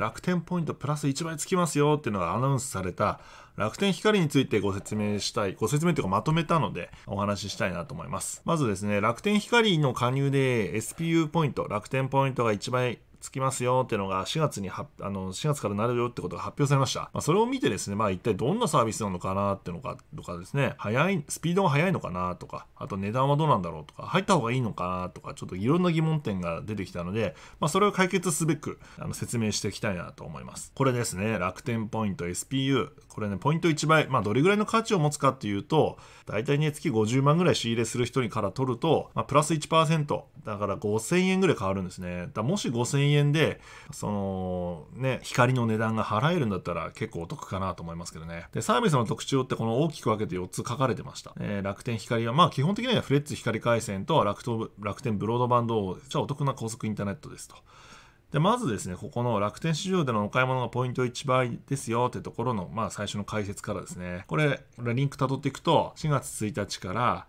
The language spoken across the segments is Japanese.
楽天ポイントプラス1倍つきますよっていうのがアナウンスされた楽天光についてご説明したい、ご説明というかまとめたのでお話ししたいなと思います。まずですね、楽天光の加入で SPU ポイント、楽天ポイントが1倍つきますよっていうのが4月には、あの、4月からなるよってことが発表されました。まあ、それを見てですね、まあ一体どんなサービスなのかなってのか、とかですね、早い、スピードが速いのかなとか、あと値段はどうなんだろうとか、入った方がいいのかなとか、ちょっといろんな疑問点が出てきたので、まあそれを解決すべく、あの、説明していきたいなと思います。これですね、楽天ポイント SPU。これね、ポイント1倍、まあどれぐらいの価値を持つかっていうと、大体ね、月50万ぐらい仕入れする人にから取ると、まあプラス1%、だから5000円ぐらい変わるんですね。だもし5000円円でそのね光の値段が払えるんだったら結構お得かなと思いますけどねでサービスの特徴ってこの大きく分けて4つ書かれてました、えー、楽天光はまあ基本的にはフレッツ光回線と楽楽天ブロードバンドをじゃお得な高速インターネットですとでまずですね、ここの楽天市場でのお買い物がポイント1倍ですよってところの、まあ、最初の解説からですね、これ、リンクたどっていくと、4月1日から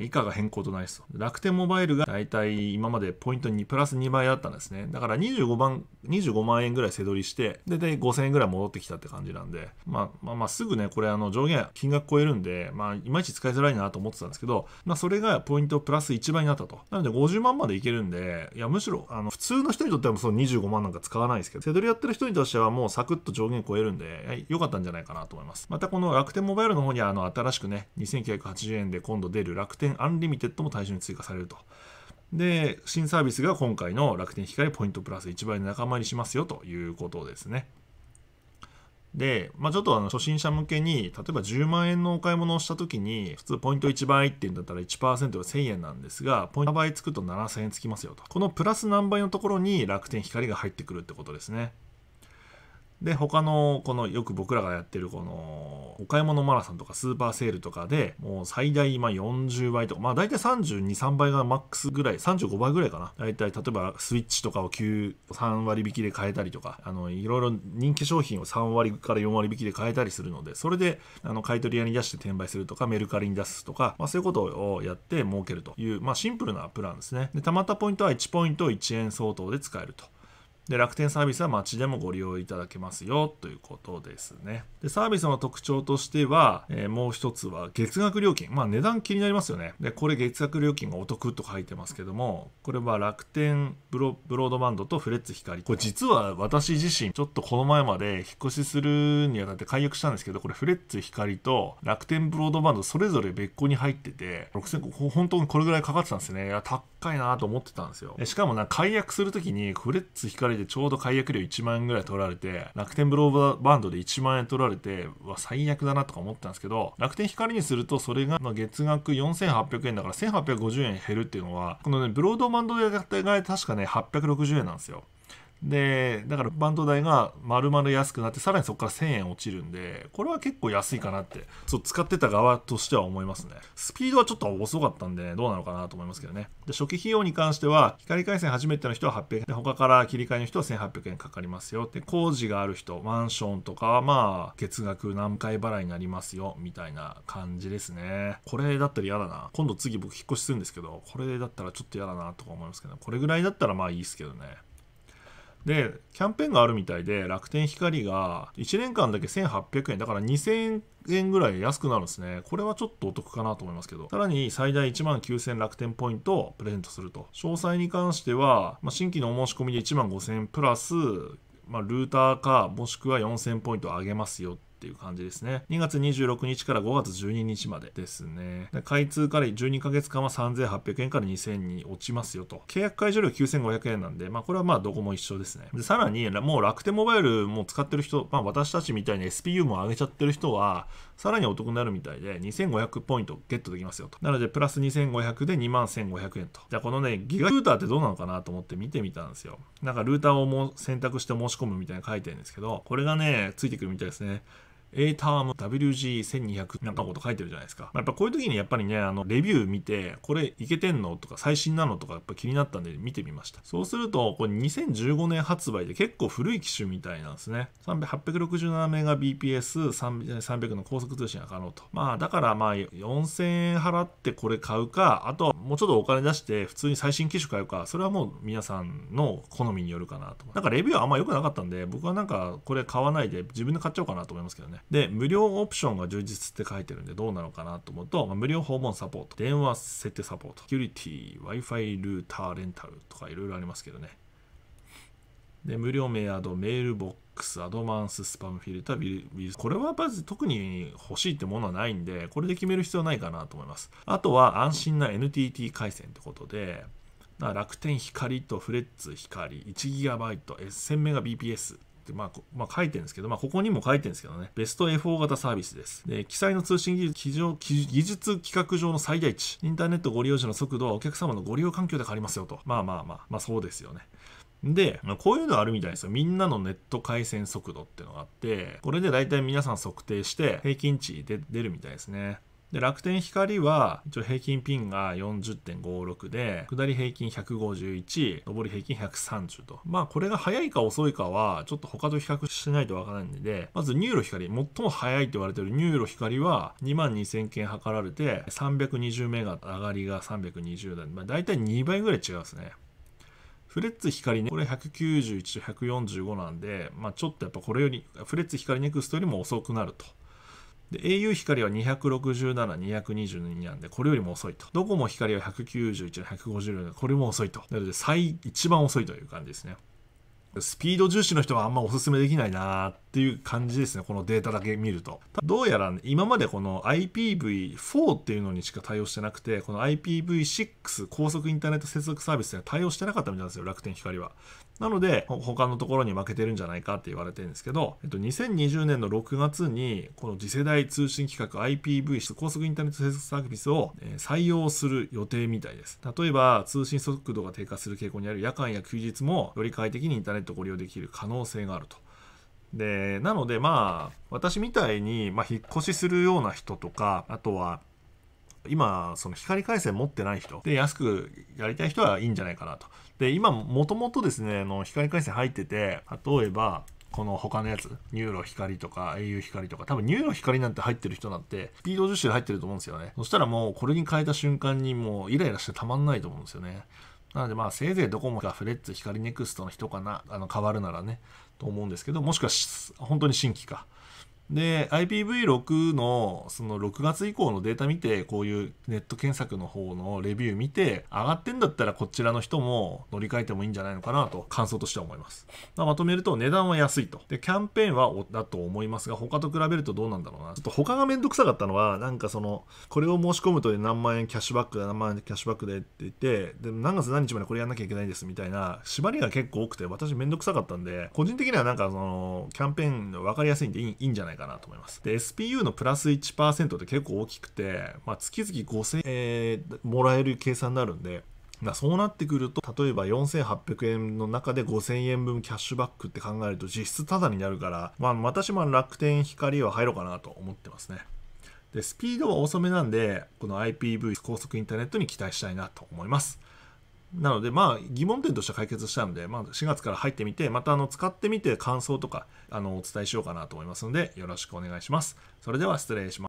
以下が変更となりそう。楽天モバイルが大体今までポイントにプラス2倍だったんですね。だから25万、25万円ぐらい背取りして、で、で5000円ぐらい戻ってきたって感じなんで、まあ、まあ、まあ、すぐね、これあの上限金額超えるんで、まあ、いまいち使いづらいなと思ってたんですけど、まあ、それがポイントプラス1倍になったと。なので50万までいけるんで、いや、むしろ、あの、普通の人にとってはもうその25万なんか使わないですけど、背取りやってる人にとしてはもうサクッと上限超えるんで、良かったんじゃないかなと思います。またこの楽天モバイルの方にあの、新しくね、2980円で今度出る楽楽天アンリミテッドも対象に追加されると。で、新サービスが今回の楽天光ポイントプラス1倍の仲間にしますよということですね。で、まあ、ちょっとあの初心者向けに、例えば10万円のお買い物をしたときに、普通ポイント1倍っていうんだったら1%が1000円なんですが、ポイント倍つくと7000円つきますよと。このプラス何倍のところに楽天光が入ってくるってことですね。で他のこのよく僕らがやってるこのお買い物マラソンとかスーパーセールとかでもう最大今40倍とかまあ大体323倍がマックスぐらい35倍ぐらいかな大体例えばスイッチとかを93割引きで買えたりとかあのいろいろ人気商品を3割から4割引きで買えたりするのでそれであの買い取り屋に出して転売するとかメルカリに出すとか、まあ、そういうことをやって儲けるという、まあ、シンプルなプランですねでたまったポイントは1ポイント1円相当で使えると。で楽天サービスは街でもご利用いただけますよということですね。でサービスの特徴としては、えー、もう一つは月額料金。まあ値段気になりますよね。で、これ月額料金がお得と書いてますけども、これは楽天ブロードバンドとフレッツ光。これ実は私自身、ちょっとこの前まで引っ越しするにはなって解約したんですけど、これフレッツ光と楽天ブロードバンドそれぞれ別個に入ってて、6000、本当にこれぐらいかかってたんですね。いや、高いなと思ってたんですよ。しかもな、解約するときにフレッツ光れちょうど解約料1万円ぐらい取られて楽天ブローバンドで1万円取られては最悪だなとか思ったんですけど楽天光にするとそれが月額4800円だから1850円減るっていうのはこのねブロードバンドでやった確かね860円なんですよでだからバンド代が丸々安くなってさらにそこから1000円落ちるんでこれは結構安いかなってそう使ってた側としては思いますねスピードはちょっと遅かったんで、どうなのかなと思いますけどねで初期費用に関しては光回線初めての人は800円で他から切り替えの人は1800円かかりますよで工事がある人マンションとかはまあ月額何回払いになりますよみたいな感じですねこれだったら嫌だな今度次僕引っ越しするんですけどこれだったらちょっと嫌だなとか思いますけどこれぐらいだったらまあいいですけどねで、キャンペーンがあるみたいで、楽天光が1年間だけ1800円、だから2000円ぐらい安くなるんですね。これはちょっとお得かなと思いますけど、さらに最大1万9000楽天ポイントをプレゼントすると。詳細に関しては、まあ、新規のお申し込みで1万5000円プラス、まあ、ルーターかもしくは4000ポイント上げますよっっていう感じですね。2月26日から5月12日までですね。開通から12ヶ月間は3800円から2000円に落ちますよと。契約解除料9500円なんで、まあこれはまあどこも一緒ですね。でさらに、もう楽天モバイルも使ってる人、まあ私たちみたいに SPU も上げちゃってる人は、さらにお得になるみたいで、2500ポイントゲットできますよと。なので、プラス2500で21500円と。じゃあこのね、ギガルーターってどうなのかなと思って見てみたんですよ。なんかルーターをも選択して申し込むみたいに書いてるんですけど、これがね、ついてくるみたいですね。A ターム WG1200 なんかこと書いてるじゃないですか。まあ、やっぱこういう時にやっぱりね、あの、レビュー見て、これいけてんのとか最新なのとかやっぱ気になったんで見てみました。そうすると、これ2015年発売で結構古い機種みたいなんですね。867Mbps300 の高速通信が可能と。まあだからまあ4000円払ってこれ買うか、あとはもうちょっとお金出して普通に最新機種買うか、それはもう皆さんの好みによるかなと。なんかレビューはあんま良くなかったんで、僕はなんかこれ買わないで自分で買っちゃおうかなと思いますけどね。で、無料オプションが充実って書いてるんでどうなのかなと思うと、まあ、無料訪問サポート、電話設定サポート、セキュリティ、Wi-Fi ルーターレンタルとかいろいろありますけどね。で、無料メアド、メールボックス、アドバンス、スパムフィルター、ビル、これはまず特に欲しいってものはないんで、これで決める必要ないかなと思います。あとは安心な NTT 回線ってことで、楽天光とフレッツ光 1GB、1000Mbps ってまあ、まあ、書いてるんですけど、まあ、ここにも書いてるんですけどね、ベスト f 4型サービスです。で、記載の通信技術技術企画上の最大値、インターネットご利用時の速度はお客様のご利用環境で変わりますよと。まあまあまあ、まあそうですよね。で、こういうのあるみたいですよ。みんなのネット回線速度っていうのがあって、これで大体皆さん測定して平均値で出るみたいですね。で楽天光は一応平均ピンが40.56で下り平均151上り平均130とまあこれが早いか遅いかはちょっと他と比較しないとわからないんでまずニューロ光最も早いと言われているニューロ光は2万2000件測られて320メガ上がりが320だ、まあ、大体2倍ぐらい違うですねフレッツ光ね、これ191と145なんで、まあ、ちょっとやっぱこれより、フレッツ光ネクストよりも遅くなると。で au 光は267222なんで、これよりも遅いと。ドコモ光は191 150これも遅いと。なので、最、一番遅いという感じですね。スピード重視の人はあんまおすすめできないなーっっていう感じですね。このデータだけ見ると。どうやら、ね、今までこの IPv4 っていうのにしか対応してなくて、この IPv6 高速インターネット接続サービスには対応してなかったみたいなんですよ、楽天光は。なので、他のところに負けてるんじゃないかって言われてるんですけど、えっと、2020年の6月に、この次世代通信規格 IPv 高速インターネット接続サービスを採用する予定みたいです。例えば、通信速度が低下する傾向にある夜間や休日も、より快適にインターネットをご利用できる可能性があると。でなのでまあ私みたいに、まあ、引っ越しするような人とかあとは今その光回線持ってない人で安くやりたい人はいいんじゃないかなとで今もともとですねの光回線入ってて例えばこの他のやつニューロ光とか au 光とか多分ニューロ光なんて入ってる人なんてスピード樹脂入ってると思うんですよねそしたらもうこれに変えた瞬間にもうイライラしてたまんないと思うんですよねなのでまあせいぜいドコモかフレッツ、光ネクストの人かな、あの変わるならね、と思うんですけど、もしくは本当に新規か。で、IPv6 のその6月以降のデータ見て、こういうネット検索の方のレビュー見て、上がってんだったらこちらの人も乗り換えてもいいんじゃないのかなと感想としては思います。まあ、まとめると値段は安いと。で、キャンペーンはだと思いますが、他と比べるとどうなんだろうな。ちょっと他がめんどくさかったのは、なんかその、これを申し込むと何万円キャッシュバックだ、何万円キャッシュバックでって言って、で、何月何日までこれやんなきゃいけないですみたいな、縛りが結構多くて、私めんどくさかったんで、個人的にはなんかその、キャンペーン分かりやすいんでいいんじゃないかかなと思います。で、SPU のプラス1%って結構大きくて、まあ、月々5000円もらえる計算になるんで、まそうなってくると、例えば4800円の中で5000円分キャッシュバックって考えると実質タダになるから、まあ、私も楽天光は入ろうかなと思ってますね。で、スピードは遅めなんで、この IPv 高速インターネットに期待したいなと思います。なので、まあ、疑問点として解決したので、まあ、4月から入ってみて、またあの使ってみて感想とかあのお伝えしようかなと思いますので、よろしくお願いします。それでは失礼します。